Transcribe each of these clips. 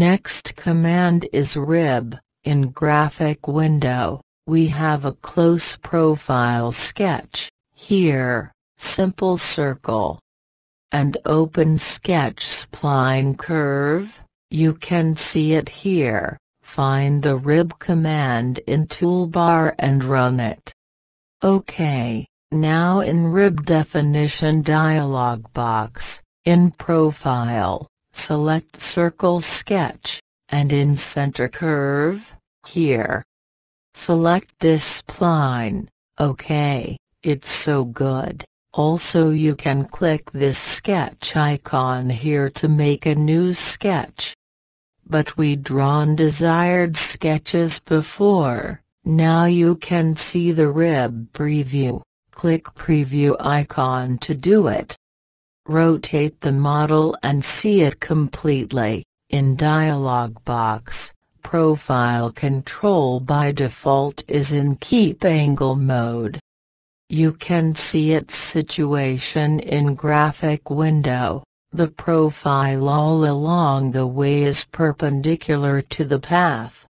Next command is rib. In graphic window, we have a close profile sketch, here, simple circle, and open sketch spline curve, you can see it here, find the rib command in toolbar and run it. OK, now in rib definition dialog box, in profile, select circle sketch, and in center curve, here. Select this spline, ok, it's so good. Also you can click this sketch icon here to make a new sketch. But we drawn desired sketches before, now you can see the rib preview, click preview icon to do it rotate the model and see it completely. In dialog box, profile control by default is in keep angle mode. You can see its situation in graphic window. The profile all along the way is perpendicular to the path.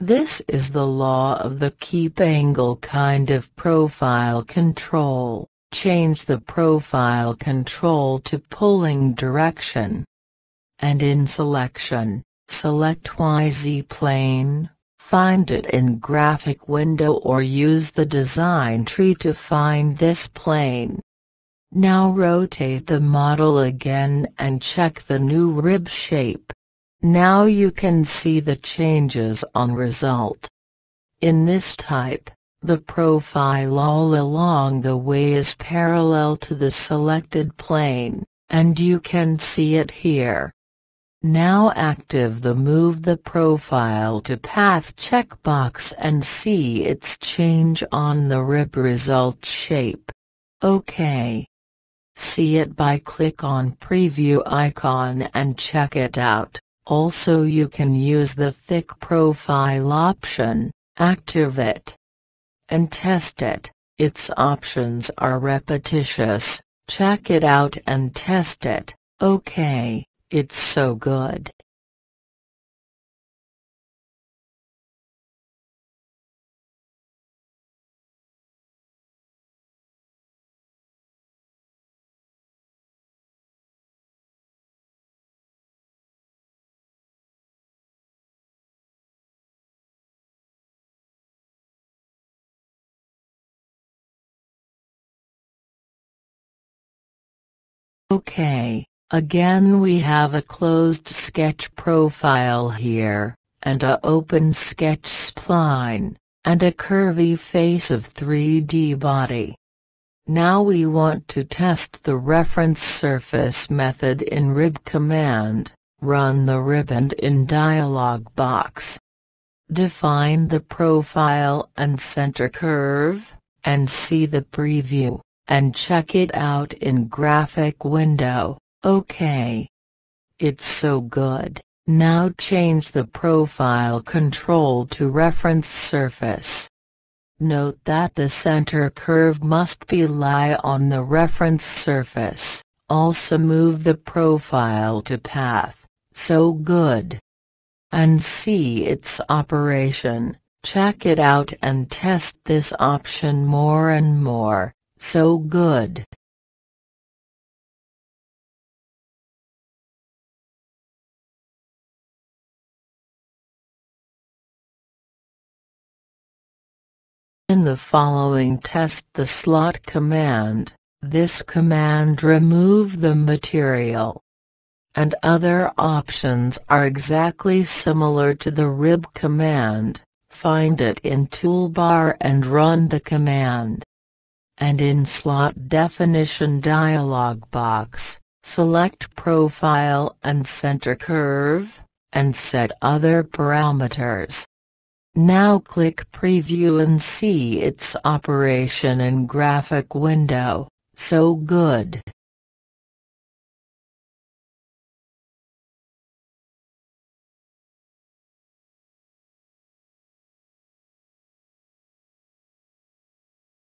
This is the law of the keep angle kind of profile control change the profile control to pulling direction. And in selection, select YZ plane, find it in graphic window or use the design tree to find this plane. Now rotate the model again and check the new rib shape. Now you can see the changes on result. In this type, the profile all along the way is parallel to the selected plane, and you can see it here. Now active the Move the Profile to Path checkbox and see its change on the RIP result shape. OK. See it by click on Preview icon and check it out. Also you can use the Thick Profile option, active it and test it. Its options are repetitious. Check it out and test it. Okay, it's so good. Okay, again we have a closed sketch profile here, and a open sketch spline, and a curvy face of 3D body. Now we want to test the reference surface method in rib command, run the and in dialog box. Define the profile and center curve, and see the preview and check it out in graphic window, ok. It's so good, now change the profile control to reference surface. Note that the center curve must be lie on the reference surface, also move the profile to path, so good. And see its operation, check it out and test this option more and more. So good. In the following test the slot command, this command remove the material and other options are exactly similar to the rib command, find it in toolbar and run the command and in slot definition dialog box, select profile and center curve, and set other parameters. Now click preview and see its operation in graphic window, so good.